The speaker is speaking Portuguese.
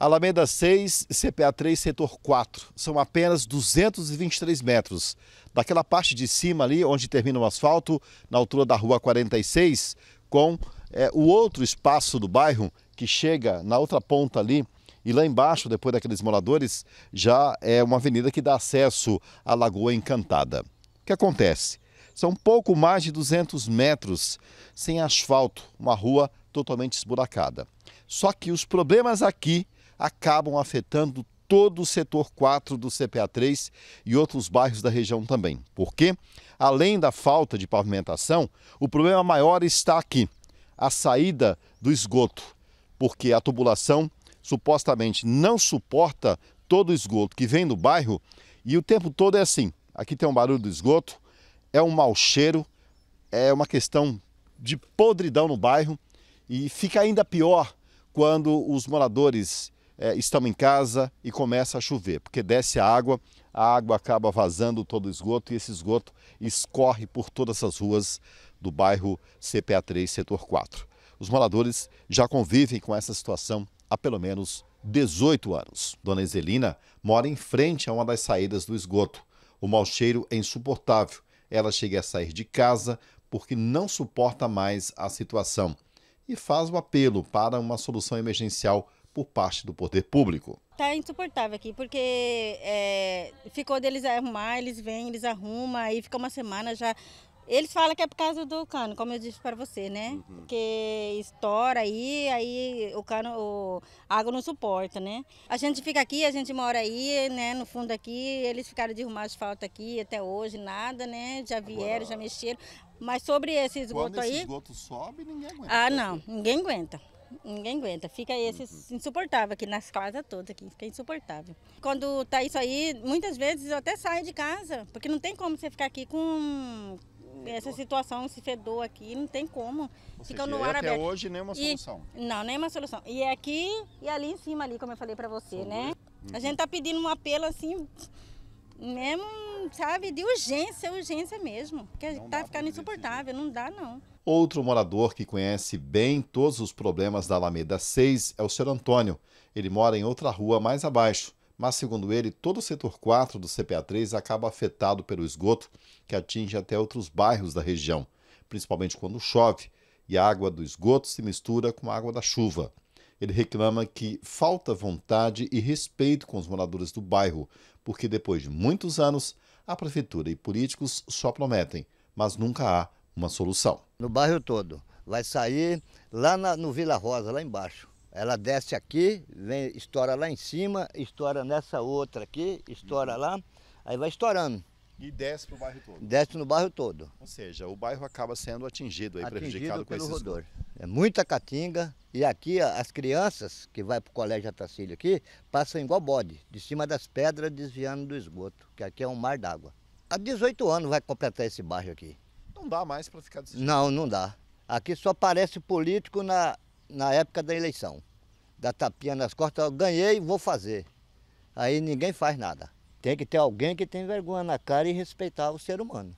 Alameda 6, CPA 3, setor 4. São apenas 223 metros. Daquela parte de cima ali, onde termina o asfalto, na altura da rua 46, com é, o outro espaço do bairro, que chega na outra ponta ali, e lá embaixo, depois daqueles moradores, já é uma avenida que dá acesso à Lagoa Encantada. O que acontece? São pouco mais de 200 metros sem asfalto, uma rua totalmente esburacada. Só que os problemas aqui acabam afetando todo o setor 4 do CPA3 e outros bairros da região também. Porque, além da falta de pavimentação, o problema maior está aqui, a saída do esgoto, porque a tubulação supostamente não suporta todo o esgoto que vem do bairro e o tempo todo é assim. Aqui tem um barulho do esgoto, é um mau cheiro, é uma questão de podridão no bairro e fica ainda pior quando os moradores é, estamos em casa e começa a chover, porque desce a água, a água acaba vazando todo o esgoto e esse esgoto escorre por todas as ruas do bairro CPA 3, setor 4. Os moradores já convivem com essa situação há pelo menos 18 anos. Dona Iselina mora em frente a uma das saídas do esgoto. O mau cheiro é insuportável. Ela chega a sair de casa porque não suporta mais a situação e faz o apelo para uma solução emergencial por parte do poder público. Tá insuportável aqui, porque é, ficou deles arrumar, eles vêm, eles arrumam, aí fica uma semana já. Eles falam que é por causa do cano, como eu disse para você, né? Uhum. Porque estoura aí, aí o cano, o, a água não suporta, né? A gente fica aqui, a gente mora aí, né? No fundo aqui, eles ficaram de arrumar asfalto aqui até hoje, nada, né? Já vieram, Agora... já mexeram. Mas sobre esse esgoto Quando esse aí. esgoto sobe, ninguém aguenta. Ah, não, ninguém aguenta. Ninguém aguenta. Fica esse uhum. insuportável aqui nas casas todas aqui, fica insuportável. Quando tá isso aí, muitas vezes eu até saio de casa, porque não tem como você ficar aqui com essa situação, esse fedor aqui, não tem como. Ou fica seja, no ar até aberto. hoje nenhuma solução. E, não, nenhuma solução. E é aqui e ali em cima ali, como eu falei para você, Sobre. né? Uhum. A gente tá pedindo um apelo assim mesmo, sabe, de urgência, urgência mesmo, porque não tá ficando né? insuportável, não dá não. Outro morador que conhece bem todos os problemas da Alameda 6 é o senhor Antônio. Ele mora em outra rua mais abaixo, mas segundo ele, todo o setor 4 do CPA 3 acaba afetado pelo esgoto que atinge até outros bairros da região, principalmente quando chove e a água do esgoto se mistura com a água da chuva. Ele reclama que falta vontade e respeito com os moradores do bairro, porque depois de muitos anos, a prefeitura e políticos só prometem, mas nunca há uma solução no bairro todo. Vai sair lá na, no Vila Rosa, lá embaixo. Ela desce aqui, vem, estoura lá em cima, estoura nessa outra aqui, estoura uhum. lá, aí vai estourando. E desce para o bairro todo? Desce no bairro todo. Ou seja, o bairro acaba sendo atingido, aí, atingido prejudicado com esse rodor. É muita catinga e aqui as crianças que vai para o colégio Atacílio aqui passam igual bode, de cima das pedras desviando do esgoto, que aqui é um mar d'água. Há 18 anos vai completar esse bairro aqui. Não dá mais para ficar desse jeito. Não, não dá. Aqui só aparece político na, na época da eleição. Da tapinha nas costas, eu ganhei, vou fazer. Aí ninguém faz nada. Tem que ter alguém que tem vergonha na cara e respeitar o ser humano.